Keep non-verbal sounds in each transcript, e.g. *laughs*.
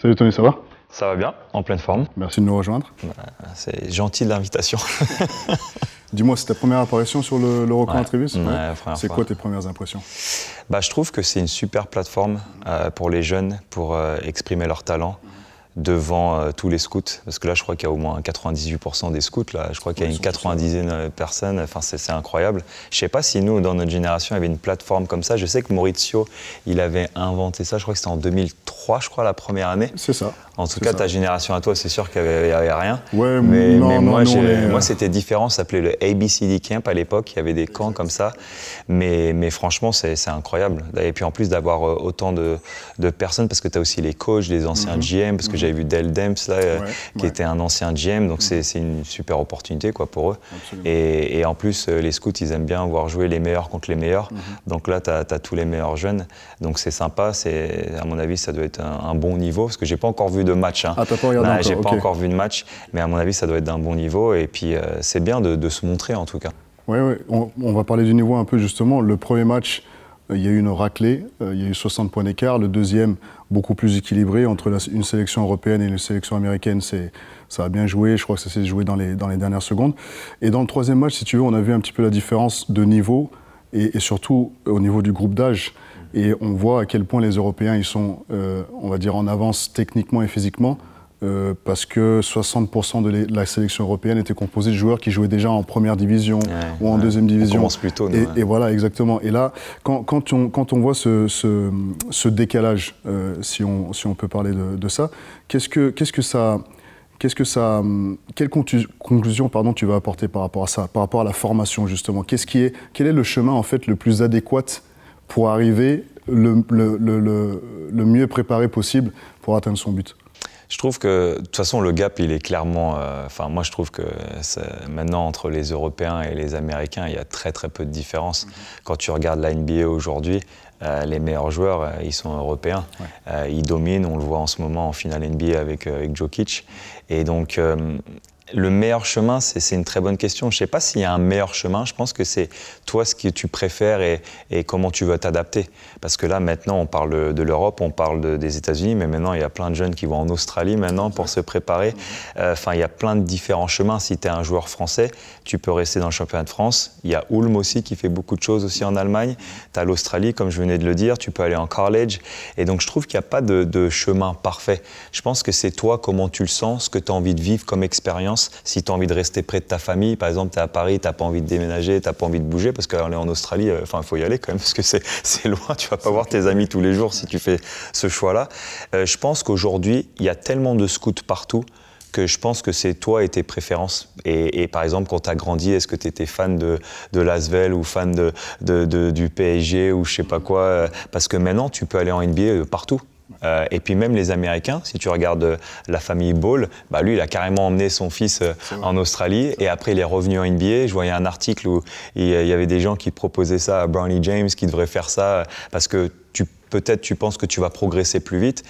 Salut Tony, ça va Ça va bien, en pleine forme. Merci de nous rejoindre. c'est gentil l'invitation. *laughs* Dis-moi, c'est ta première apparition sur le, le C'est quoi tes premières impressions bah, Je trouve que c'est une super plateforme euh, pour les jeunes pour euh, exprimer leurs talent devant euh, tous les scouts, parce que là, je crois qu'il y a au moins 98% des scouts, là, je crois qu'il y a une 90 e euh, personnes, enfin, c'est incroyable. Je sais pas si nous, dans notre génération, il y avait une plateforme comme ça. Je sais que Maurizio, il avait inventé ça, je crois que c'était en 2003, je crois, la première année. C'est ça. En tout cas, ta génération à toi, c'est sûr qu'il n'y avait, rien. Ouais, mais, moi, euh, moi c'était différent, ça s'appelait le ABCD Camp à l'époque, il y avait des camps comme ça, mais, mais franchement, c'est incroyable. Et puis en plus d'avoir autant de, personnes, parce que tu as aussi les coachs, les anciens GM, mhm. parce que vu Del Demps, là, euh, qui était un ancien GM, donc mm. c'est une super opportunité quoi, pour eux. Et, en plus, euh, les scouts, ils aiment bien voir jouer les meilleurs contre les meilleurs. Mm-hmm. Donc là, tu as, tous les meilleurs jeunes. Donc c'est sympa. À mon avis, ça doit être un, bon niveau, parce que j'ai pas encore vu de match. Hein. Ah, t'as pas encore J'ai pas encore vu de match, mais à mon avis, ça doit être d'un bon niveau. Et puis, euh, c'est bien de, se montrer, en tout cas. Oui, on, on va parler du niveau un peu, justement. Le premier match euh, euh, il y a eu une raclée, il y a eu 60 points d'écart. Le deuxième, beaucoup plus équilibré entre une sélection européenne et une sélection américaine. C'est, ça a bien joué. Je crois que ça s'est joué dans les, dernières secondes. Et dans le troisième match, si tu veux, on a vu un petit peu la différence de niveau et, surtout euh, au niveau du groupe d'âge. Et on voit à quel point les Européens, ils sont, on va dire, en avance techniquement et physiquement. Euh, parce que 60% de la sélection européenne était composée de joueurs qui jouaient déjà en première division ou en deuxième division. On commence plus non, et, voilà, exactement. Et là, quand, on, voit ce, décalage, euh, si, on, peut parler de, ça, qu'est-ce que, ça... Hum, quelle conclusion pardon, tu vas apporter par rapport à ça, par rapport à la formation justement Qu'est-ce qui est, Quel est le chemin en fait le plus adéquat pour arriver le mieux préparé possible pour atteindre son but je trouve que, de toute façon, le gap, il est clairement. Euh, enfin, moi, je trouve que maintenant, entre les Européens et les Américains, il y a très, très peu de différence. Mhm. Quand tu regardes la NBA aujourd'hui, euh, les meilleurs joueurs, euh, ils sont européens. ils dominent, on le voit en ce moment en finale NBA avec, avec Jokic. Et donc, le meilleur chemin, c'est une très bonne question. Je ne sais pas s'il y a un meilleur chemin. Je pense que c'est toi ce que tu préfères et, comment tu veux t'adapter. Parce que là, maintenant, on parle de l'Europe, on parle des États-Unis, mais maintenant, il y a plein de jeunes qui vont en Australie maintenant pour se préparer. Euh, enfin, il y a plein de différents chemins. Si tu es un joueur français, tu peux rester dans le championnat de France. Il y a Ulm aussi qui fait beaucoup de choses aussi en Allemagne. Tu as l'Australie, comme je venais de le dire. Tu peux aller en college. Et donc, je trouve qu'il n'y a pas de, de chemin parfait. Je pense que c'est toi, comment tu le sens, ce que tu as envie de vivre comme expérience si tu as envie de rester près de ta famille, par exemple, tu es à Paris, tu pas envie de déménager, tu pas envie de bouger, parce qu'on est en Australie, euh, enfin, il faut y aller quand même, *laughs* parce que c'est loin, tu vas pas voir tes amis tous les jours si tu fais ce choix-là. Euh, je pense qu'aujourd'hui, il y a tellement de scouts partout que je pense que c'est toi et tes préférences. Et, par exemple, quand tu as grandi, est-ce que tu étais fan de, Las Lasvel ou fan du PSG ou je sais pas quoi euh, Parce que maintenant, tu peux aller en NBA partout. Euh, et puis même les Américains, si tu regardes euh, la famille Ball, bah lui, il a carrément emmené son fils euh, en Australie et après, il est revenu en NBA. Je voyais un article où il y avait des gens qui proposaient ça à Brownie James, qui devrait faire ça parce que peut-être tu penses que tu vas progresser plus vite.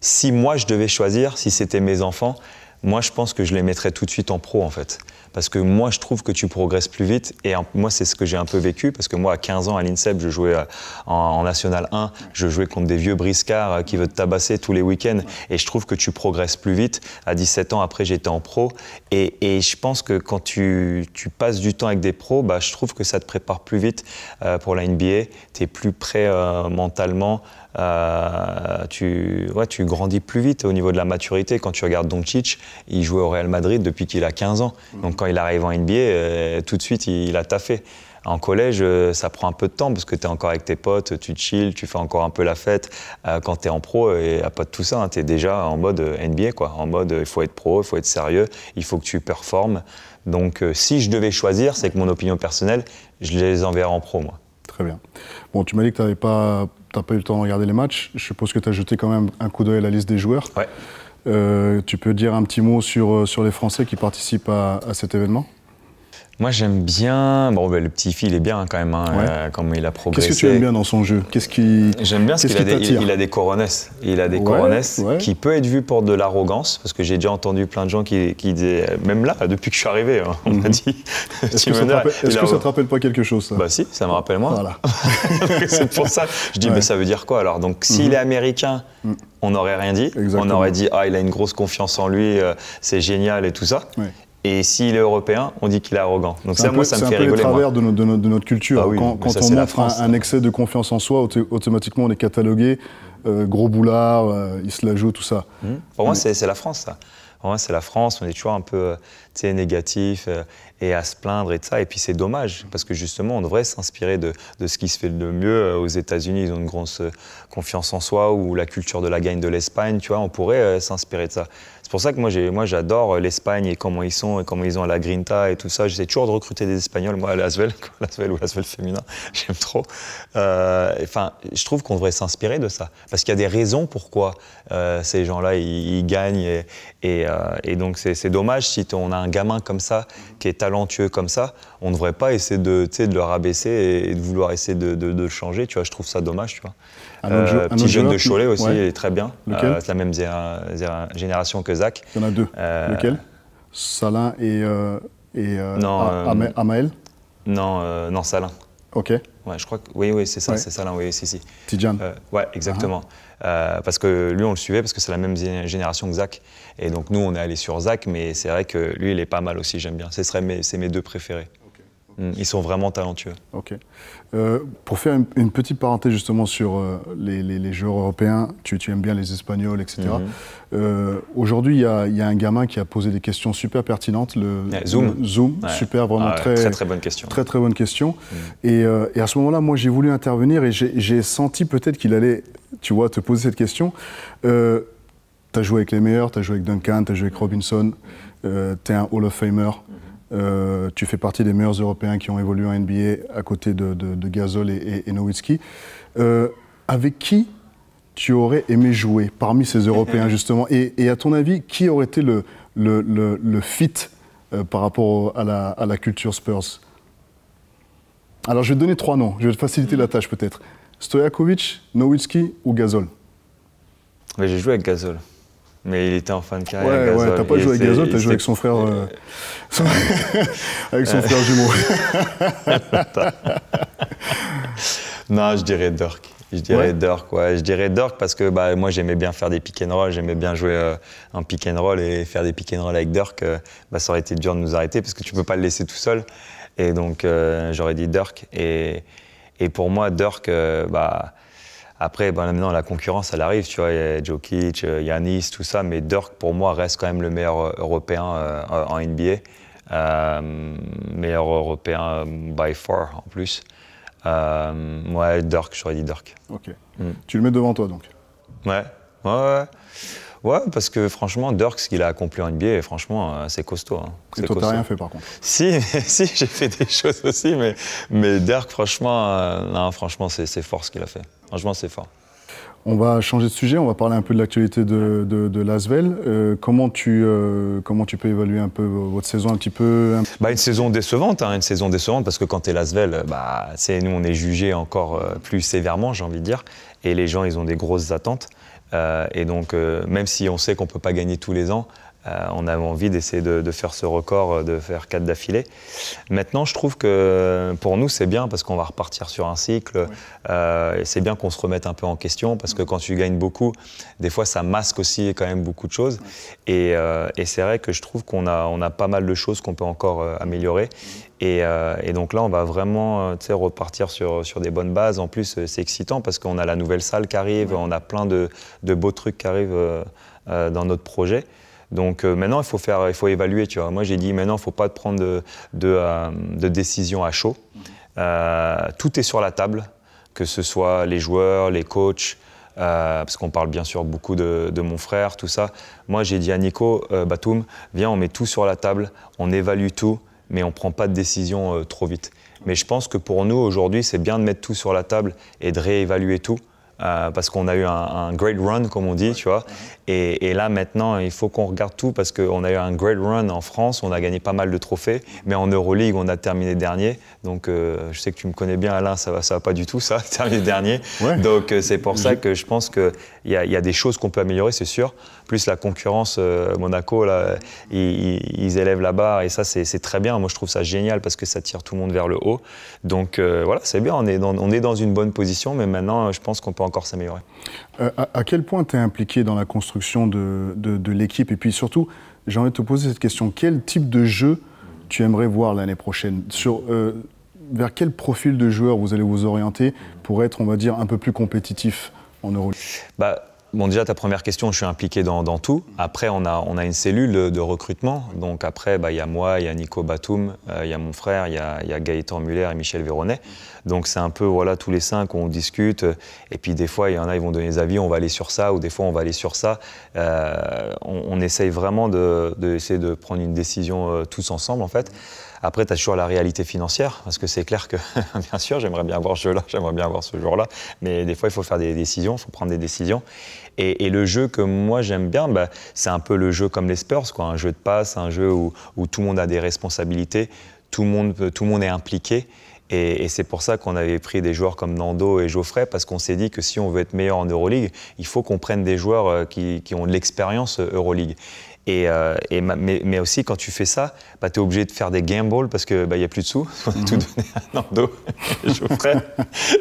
Si moi, je devais choisir, si c'était mes enfants, moi, je pense que je les mettrais tout de suite en pro, en fait parce que moi, je trouve que tu progresses plus vite. Et moi, c'est ce que j'ai un peu vécu, parce que moi, à 15 ans, à l'INSEP, je jouais euh, en, National 1, je jouais contre des vieux briscards euh, qui veulent tabasser tous les week-ends. Et je trouve que tu progresses plus vite. À 17 ans, après, j'étais en pro. Et, je pense que quand tu, passes du temps avec des pros, bah, je trouve que ça te prépare plus vite euh, pour la NBA. Tu es plus prêt mentalement. Euh, tu, ouais, tu grandis plus vite au niveau de la maturité. Quand tu regardes Doncic, il jouait au Real Madrid depuis qu'il a 15 ans. Mm. Donc quand il arrive en NBA, euh, tout de suite, il, a taffé. En collège, euh, ça prend un peu de temps parce que tu es encore avec tes potes, tu chill, tu fais encore un peu la fête. quand tu es en pro, et a pas de tout ça, hein. tu es déjà en mode NBA, quoi. En mode, il faut être pro, il faut être sérieux, il faut que tu performes. Donc, si je devais choisir, c'est que mon opinion personnelle, je les enverrais en pro, moi. Très bien. Bon, tu m'as dit que tu n'avais pas n'as pas eu le temps de regarder les matchs. Je suppose que tu as jeté quand même un coup d'œil à la liste des joueurs. Euh, tu peux dire un petit mot sur, euh, sur les Français qui participent à cet événement moi, j'aime bien. Bon, ben, le petit fil est bien hein, quand même, hein, euh, comme il a progressé. Qu'est-ce que tu aimes bien dans son jeu Qu'est-ce qui J'aime bien ce qu'il a, il, a des coronesses. Il a des ouais, coronesses qui peut être vu pour de l'arrogance, parce que j'ai déjà entendu plein de gens qui, qui, disaient, euh, même là, depuis que je suis arrivé, hein, on m'a mhm. dit. Est-ce que, ça te, rappelle, te rappelle pas quelque chose ça Bah si, ça me rappelle moi. Voilà. *laughs* C'est pour ça. Je dis, mais ça veut dire quoi alors Donc, s'il est mhm. américain. Mm. on n'aurait rien dit. On aurait dit, ah, il a une grosse confiance en lui, euh, c'est génial et tout ça. Oui. Et s'il est européen, on dit qu'il est arrogant. Donc ça, moi, ça me fait rigoler. C'est un peu travers de, notre culture. Ah quand, on montre un, excès de confiance en soi, automatiquement, on est catalogué euh, gros boulard, euh, il se la joue, tout ça. Mmh. Pour moi, c'est la France, ça. Pour moi, c'est la France. On est toujours un peu. Euh, négatif euh, et à se plaindre et tout ça. Et puis c'est dommage, parce que justement, on devrait s'inspirer de, de, ce qui se fait de mieux. Euh, aux États-Unis, ils ont une grosse euh, confiance en soi, ou la culture de la gagne de l'Espagne, tu vois, on pourrait s'inspirer de ça. C'est pour ça que moi, moi j'adore l'Espagne et comment ils sont, et comment ils ont la grinta et tout ça. J'essaie toujours de recruter des Espagnols, moi, à l'Asvel, ou *laughs* l'Asvel féminin, *laughs* j'aime trop. Enfin, je trouve qu'on devrait s'inspirer de ça, parce qu'il y a des raisons pourquoi ces gens-là, ils, gagnent, et, et donc c'est dommage si on a un gamin comme ça, qui est talentueux comme ça, on ne devrait pas essayer de, de le rabaisser et, de vouloir essayer de, le changer. Tu vois, je trouve ça dommage. Tu vois. Un euh, petit jeune de Cholet aussi, il est très bien. Euh, c'est la même génération que Zach. Il y en a deux. Euh, Lequel Salin et, et non, ah, Amael Non, non, Salin. Ok je crois que oui, oui, c'est ça, c'est ça là, oui, si, si. Euh, uh-huh. exactement. Euh, parce que lui, on le suivait parce que c'est la même génération que Zach. Et donc nous, on est allé sur Zach, mais c'est vrai que lui, il est pas mal aussi. J'aime bien. Ce serait c'est mes deux préférés. Mm, ils sont vraiment talentueux. Ok. Euh, pour faire une, petite parenthèse justement sur euh, les, joueurs européens, tu, aimes bien les Espagnols, etc. Mm-hmm. Euh, aujourd'hui, il y, a un gamin qui a posé des questions super pertinentes. Le, Zoom. Zoom, super, vraiment ah très, très, très bonne question. Très très bonne question. Mm. Et, et, à ce moment-là, moi, j'ai voulu intervenir et j'ai senti peut-être qu'il allait, tu vois, te poser cette question. tu as joué avec les meilleurs, tu as joué avec Duncan, tu as joué avec Robinson, tu es un Hall of Famer. Euh, tu fais partie des meilleurs Européens qui ont évolué en NBA à côté de, de, Gasol et, et, Nowitzki. Euh, avec qui tu aurais aimé jouer parmi ces Européens, *laughs* justement et, à ton avis, qui aurait été le, fit euh, par rapport à, la, culture Spurs Alors, je vais donner trois noms. Je vais te faciliter la tâche, peut-être. Stojakovic, Nowitzki ou Gasol j'ai joué avec Gasol. Mais il était en fin de carrière. Ouais, ouais, t'as pas joué avec Gazol, t'as joué avec son frère. Euh, *laughs* *laughs* avec son frère jumeau. *laughs* non, je dirais Dirk. Je dirais Dirk, ouais. Je dirais Dirk parce que bah, moi, j'aimais bien faire des pick and roll, j'aimais bien jouer euh, en un pick and roll et faire des pick and roll avec Dirk, euh, bah, ça aurait été dur de nous arrêter parce que tu peux pas le laisser tout seul. Et donc, j'aurais dit Dirk. Et, et pour moi, Dirk, bah après, ben, maintenant, la concurrence, elle arrive, tu vois, il y a Jokic, euh, Yanis, tout ça, mais Dirk, pour moi, reste quand même le meilleur euh, Européen euh, en NBA. meilleur Européen by far, en plus. Euh, ouais, Dirk, j'aurais dit Dirk. Ok. Hmm. Tu le mets devant toi, donc Ouais, ouais, ouais. Ouais, parce que franchement, Dirk, ce qu'il a accompli en NBA, franchement, c'est costaud. Hein. Et toi, t'as rien fait par contre *laughs* Si, si *laughs* j'ai fait des choses aussi, mais, mais Dirk, franchement, franchement c'est fort ce qu'il a fait. Franchement, c'est fort. On va changer de sujet, on va parler un peu de l'actualité de, de, de l'Asvel. Euh, euh, comment, tu, peux évaluer un peu votre saison un petit peu bah, Une saison décevante, hein, une saison décevante parce que quand euh, bah, tu es l'Asvel, bah, nous on est jugé encore plus sévèrement, j'ai envie de dire, et les gens ils ont des grosses attentes. et donc même si on sait qu'on ne peut pas gagner tous les ans, euh, on avait envie d'essayer de, faire ce record, euh, de faire quatre d'affilée. Maintenant, je trouve que euh, pour nous, c'est bien parce qu'on va repartir sur un cycle. c'est bien qu'on se remette un peu en question parce que quand tu gagnes beaucoup, des fois, ça masque aussi quand même beaucoup de choses. Et, c'est vrai que je trouve qu'on a, pas mal de choses qu'on peut encore améliorer. Et, donc là, on va vraiment repartir sur, des bonnes bases. En plus, c'est excitant parce qu'on a la nouvelle salle qui arrive, on a plein de, beaux trucs qui arrivent dans notre projet. Donc euh, maintenant, il faut, faire, il faut évaluer. Tu vois. Moi, j'ai dit maintenant, il ne faut pas prendre de, de, euh, de décision à chaud. Mhm. Euh, tout est sur la table, que ce soit les joueurs, les coachs, parce qu'on parle bien sûr beaucoup de, de, mon frère, tout ça. Moi, j'ai dit à Nico Batoum, viens, on met tout sur la table, on évalue tout, mais on ne prend pas de décision trop vite. Mais je pense que pour nous, aujourd'hui, c'est bien de mettre tout sur la table et de réévaluer tout euh, parce qu'on a eu un, great run, comme on dit, tu vois. Et, là, maintenant, il faut qu'on regarde tout parce qu'on a eu un great run en France, on a gagné pas mal de trophées, mais en Euroleague, on a terminé dernier. Donc, euh, je sais que tu me connais bien, Alain, ça va, ça va pas du tout, ça, *laughs* terminé dernier. Donc, euh, c'est pour ça que je pense qu'il y, a, y a des choses qu'on peut améliorer, c'est sûr. Plus la concurrence, Monaco, là, ils, élèvent la barre et ça, c'est très bien. Moi, je trouve ça génial parce que ça tire tout le monde vers le haut. Donc, voilà, c'est bien, on est, on est dans une bonne position, mais maintenant, je pense qu'on peut encore s'améliorer. Euh, à, quel point tu es impliqué dans la construction de, de, l'équipe Et puis surtout, j'ai envie de te poser cette question. Quel type de jeu tu aimerais voir l'année prochaine Sur, euh, Vers quel profil de joueur vous allez vous orienter pour être, on va dire, un peu plus compétitif en Euroleague bah, Bon, déjà, ta première question, je suis impliqué dans, tout. Après, on a, une cellule de recrutement. Donc, après, bah, il y a moi, il y a Nico Batum, euh, il y a mon frère, il y a, Gaëtan Muller et Michel Véronnet. Donc, c'est un peu, voilà, tous les cinq, on discute. Et puis, des fois, il y en a, ils vont donner des avis, on va aller sur ça, ou des fois, on va aller sur ça. Euh, on, essaye vraiment d'essayer de, de prendre une décision euh, tous ensemble, en fait. Après, tu as toujours la réalité financière, parce que c'est clair que, *laughs* bien sûr, j'aimerais bien avoir ce jeu-là, j'aimerais bien avoir ce jour-là, mais des fois, il faut faire des décisions, il faut prendre des décisions. Et, le jeu que moi, j'aime bien, bah, c'est un peu le jeu comme les Spurs, quoi, un jeu de passe, un jeu où, tout le monde a des responsabilités, tout le monde, tout le monde est impliqué. Et, c'est pour ça qu'on avait pris des joueurs comme Nando et Geoffrey, parce qu'on s'est dit que si on veut être meilleur en Euroleague, il faut qu'on prenne des joueurs euh, qui, qui ont de l'expérience euh, Euroleague. Et, euh, mais, mais, aussi, quand tu fais ça, bah, tu es obligé de faire des game parce qu'il n'y bah, y a plus de sous. On *laughs* a mhm. tout donné à Nando *laughs* et Geoffrey.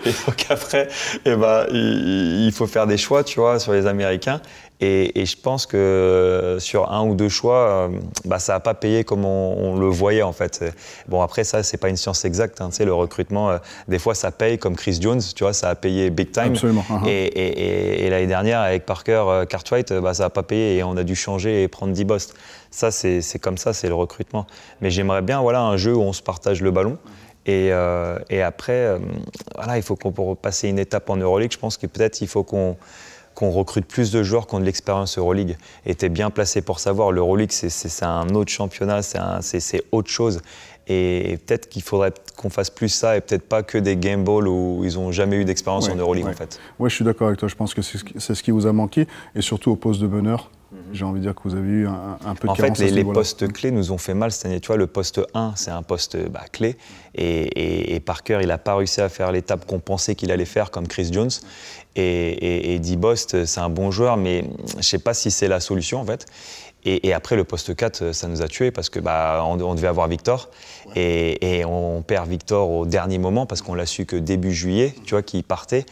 et donc après, eh ben, il, il, faut faire des choix, tu vois, sur les Américains. Et, je pense que euh, sur un ou deux choix, euh, bah, ça n'a pas payé comme on, le voyait en fait. Bon après ça, c'est pas une science exacte. Hein, le recrutement, euh, des fois ça paye comme Chris Jones, tu vois, ça a payé big time. Absolument. Uh-huh. Et, l'année dernière avec Parker, Cartwright, bah, ça n'a pas payé et on a dû changer et prendre 10 bosses. Ça c'est comme ça, c'est le recrutement. Mais j'aimerais bien voilà un jeu où on se partage le ballon. Et, après, voilà, il faut qu'on pour passer une étape en Euroleague. Je pense que peut-être il faut qu'on qu'on recrute plus de joueurs qui ont de l'expérience Euroleague. Et tu bien placé pour savoir, l'Euroleague, c'est un autre championnat, c'est autre chose. Et peut-être qu'il faudrait qu'on fasse plus ça et peut-être pas que des game balls où ils n'ont jamais eu d'expérience en Euroleague en fait. Oui, je suis d'accord avec toi. Je pense que c'est ce, qui vous a manqué et surtout au poste de bonheur. J'ai envie de dire que vous avez eu un, peu de En fait, les, postes clés nous ont fait mal cette année. Tu vois, le poste 1, c'est un poste bah, clé. Et, par et, il n'a pas réussi à faire l'étape qu'on pensait qu'il allait faire, comme Chris Jones. Et, et Dibost, c'est un bon joueur, mais je ne sais pas si c'est la solution, en fait. Et, après, le poste 4, ça nous a tués parce que bah, on, devait avoir Victor. Et, on perd Victor au dernier moment parce qu'on l'a su que début juillet, tu vois, qu'il partait.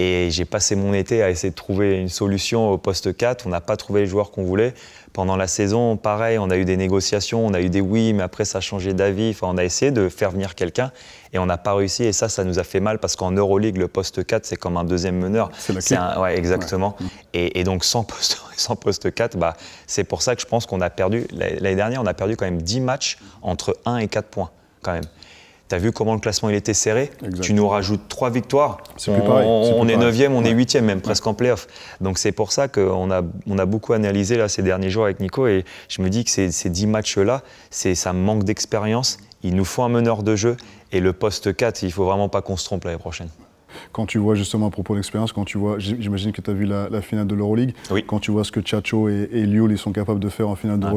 Et j'ai passé mon été à essayer de trouver une solution au poste 4. On n'a pas trouvé les joueurs qu'on voulait. Pendant la saison, pareil, on a eu des négociations, on a eu des oui, mais après ça a changé d'avis. on a essayé de faire venir quelqu'un et on n'a pas réussi. Et ça, ça nous a fait mal parce qu'en Euroleague, le poste 4, c'est comme un deuxième meneur. C'est exactement. Et, donc, sans poste, *laughs* sans poste 4, bah, c'est pour ça que je pense qu'on a perdu. L'année dernière, on a perdu quand même 10 matchs entre 1 et 4 points, quand même. Tu as vu comment le classement il était serré Tu nous rajoutes trois victoires. on, est on, est neuvième, on est huitième même, presque en playoff. Donc c'est pour ça qu'on a, on a beaucoup analysé là, ces derniers jours avec Nico et je me dis que ces, dix matchs-là, ça manque d'expérience. Il nous faut un meneur de jeu et le poste 4, il faut vraiment pas qu'on se trompe l'année prochaine quand tu vois justement à propos de l'expérience, quand tu vois, j'imagine que tu as vu la, finale de l'Euroleague, oui. quand tu vois ce que Chacho et, et Lioul ils sont capables de faire en finale de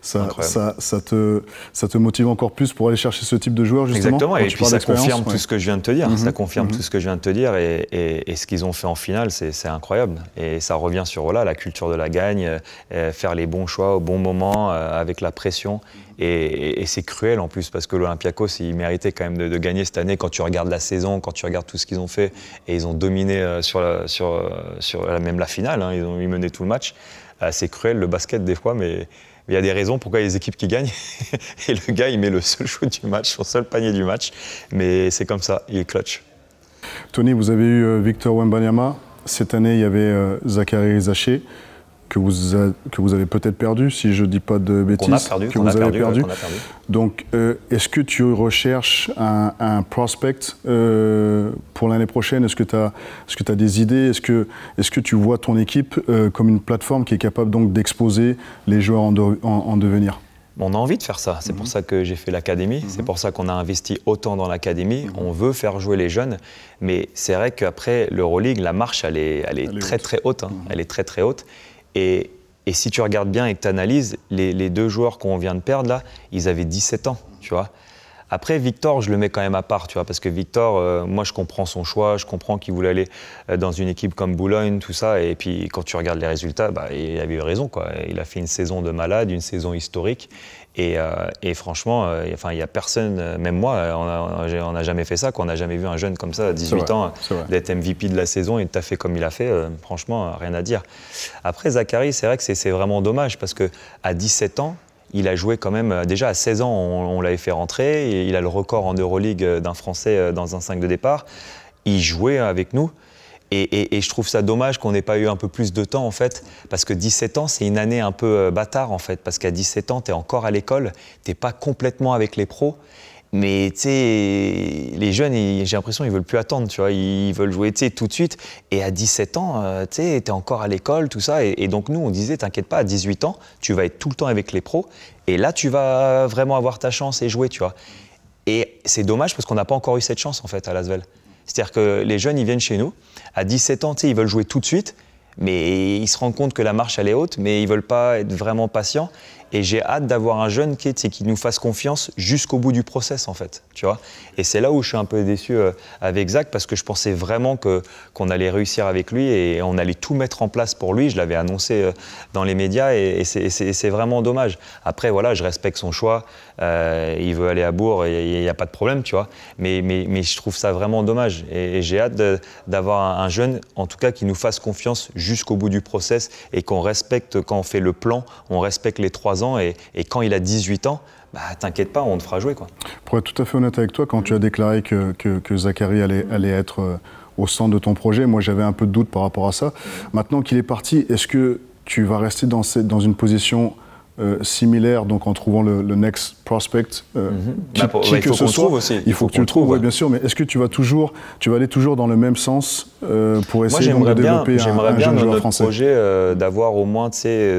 ça, ça, ça, te, ça te motive encore plus pour aller chercher ce type de joueur justement. Exactement, et, puis ça confirme tout ce que je viens de te dire, mhm. ça confirme mhm. tout ce que je viens de te dire et, ce qu'ils ont fait en finale, c'est incroyable. Et ça revient sur Ola, la culture de la gagne, euh, faire les bons choix au bon moment, euh, avec la pression. Et, c'est cruel en plus parce que l'Olympiakos, il méritait quand même de, gagner cette année quand tu regardes la saison, quand tu regardes tout ce qu'ils ont fait. Et ils ont dominé euh, euh, sur, la, même la finale, hein, ils ont ils menaient tout le match. Euh, c'est cruel le basket des fois, mais il y a des raisons pourquoi il y a des équipes qui gagnent. *laughs* et le gars, il met le seul shoot du match, son seul panier du match. Mais c'est comme ça, il est clutch. Tony, vous avez eu Victor Wembanyama. Cette année, il y avait Zachary Zaché que vous, que vous avez peut-être perdu, si je ne dis pas de bêtises, a perdu, que a perdu. Donc, euh, est-ce que tu recherches un, un prospect euh, pour l'année prochaine Est-ce que tu as, as des idées Est-ce que, est que tu vois ton équipe euh, comme une plateforme qui est capable donc d'exposer les joueurs en, devenir on a envie de faire ça. C'est mhm. pour ça que j'ai fait l'académie. Mhm. C'est pour ça qu'on a investi autant dans l'académie. Mhm. On veut faire jouer les jeunes. Mais c'est vrai qu'après l'Euroleague, la marche, elle est, très très haute. Hein. Elle est très très haute. Et, si tu regardes bien et que tu analyses, les, deux joueurs qu'on vient de perdre là, ils avaient 17 ans, tu vois. Après, Victor, je le mets quand même à part, tu vois, parce que Victor, euh, moi, je comprends son choix, je comprends qu'il voulait aller euh, dans une équipe comme Boulogne, tout ça, et puis quand tu regardes les résultats, bah, il avait eu raison, quoi. Il a fait une saison de malade, une saison historique, euh, et, franchement, euh, il n'y a personne, euh, même moi, on n'a jamais fait ça, qu'on n'a jamais vu un jeune comme ça, à 18 ans, d'être MVP de la saison et de fait comme il a fait. franchement, rien à dire. Après, Zachary, c'est vrai que c'est vraiment dommage parce que à 17 ans, il a joué quand même, déjà à 16 ans, on, l'avait fait rentrer, et il a le record en Euroleague d'un Français dans un 5 de départ. Il jouait avec nous. Et, je trouve ça dommage qu'on n'ait pas eu un peu plus de temps, en fait, parce que 17 ans, c'est une année un peu euh, bâtard, en fait, parce qu'à 17 ans, tu es encore à l'école, tu pas complètement avec les pros. Mais tu sais, les jeunes, j'ai l'impression, ils veulent plus attendre, tu vois, ils veulent jouer tout de suite. Et à 17 ans, euh, tu sais, t'es encore à l'école, tout ça. Et, donc nous, on disait, t'inquiète pas, à 18 ans, tu vas être tout le temps avec les pros. Et là, tu vas vraiment avoir ta chance et jouer, tu vois. Et c'est dommage parce qu'on n'a pas encore eu cette chance, en fait, à Lasvel. C'est-à-dire que les jeunes, ils viennent chez nous, à 17 ans, ils veulent jouer tout de suite, mais ils se rendent compte que la marche, elle est haute, mais ils veulent pas être vraiment patients. Et j'ai hâte d'avoir un jeune qui, qui nous fasse confiance jusqu'au bout du process, en fait. Tu vois et c'est là où je suis un peu déçu euh, avec Zach, parce que je pensais vraiment qu'on allait réussir avec lui et on allait tout mettre en place pour lui. Je l'avais annoncé euh, dans les médias et, c'est vraiment dommage. Après, voilà, je respecte son choix. Euh, il veut aller à Bourg, il n'y a, pas de problème, tu vois. Mais, mais, je trouve ça vraiment dommage. Et, j'ai hâte d'avoir un, un, jeune, en tout cas, qui nous fasse confiance jusqu'au bout du process et qu'on respecte, quand on fait le plan, on respecte les trois ans et, quand il a 18 ans, bah, t'inquiète pas, on te fera jouer. Quoi. Pour être tout à fait honnête avec toi, quand tu as déclaré que, Zachary allait, allait être euh, au centre de ton projet, moi j'avais un peu de doute par rapport à ça. Maintenant qu'il est parti, est-ce que tu vas rester dans, dans une position euh, similaire, donc en trouvant le, next prospect, euh, mhm. qui, bah, que ce soit, aussi. il faut, que tu le trouves, bien sûr. Mais est-ce que tu vas toujours, tu vas aller toujours dans le même sens euh, pour essayer de développer un, jeune joueur projet euh, d'avoir au moins,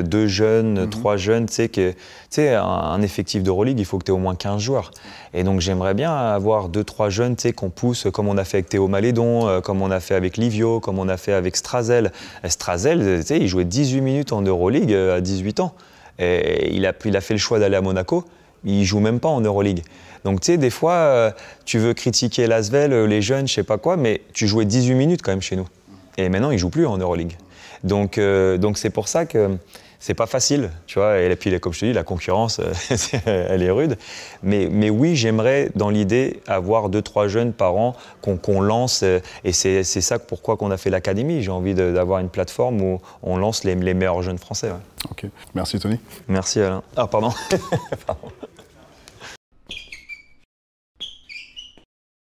deux jeunes, mhm. trois jeunes, tu sais, que, tu sais, un, effectif de il faut que tu aies au moins 15 joueurs. Et donc j'aimerais bien avoir deux, trois jeunes, tu sais, qu'on pousse, comme on a fait avec Théo Malédon, comme on a fait avec Livio, comme on a fait avec Strazel. Strazel, tu sais, il jouait 18 minutes en Euroleague à 18 ans. Et il, a, fait le choix d'aller à Monaco. Il joue même pas en Euroleague. Donc tu sais, des fois, euh, tu veux critiquer Lasvel, euh, les jeunes, je sais pas quoi, mais tu jouais 18 minutes quand même chez nous. Et maintenant, il joue plus en Euroleague. Euh, donc c'est pour ça que c'est pas facile, tu vois. Et puis, comme je te dis, la concurrence, euh, *laughs* elle est rude. Mais, mais oui, j'aimerais, dans l'idée, avoir deux, trois jeunes par an qu'on lance. Euh, et c'est ça pourquoi qu'on a fait l'académie. J'ai envie d'avoir une plateforme où on lance les, meilleurs jeunes français. Ok. Merci, Tony. Merci, Alain. Ah, pardon. *laughs*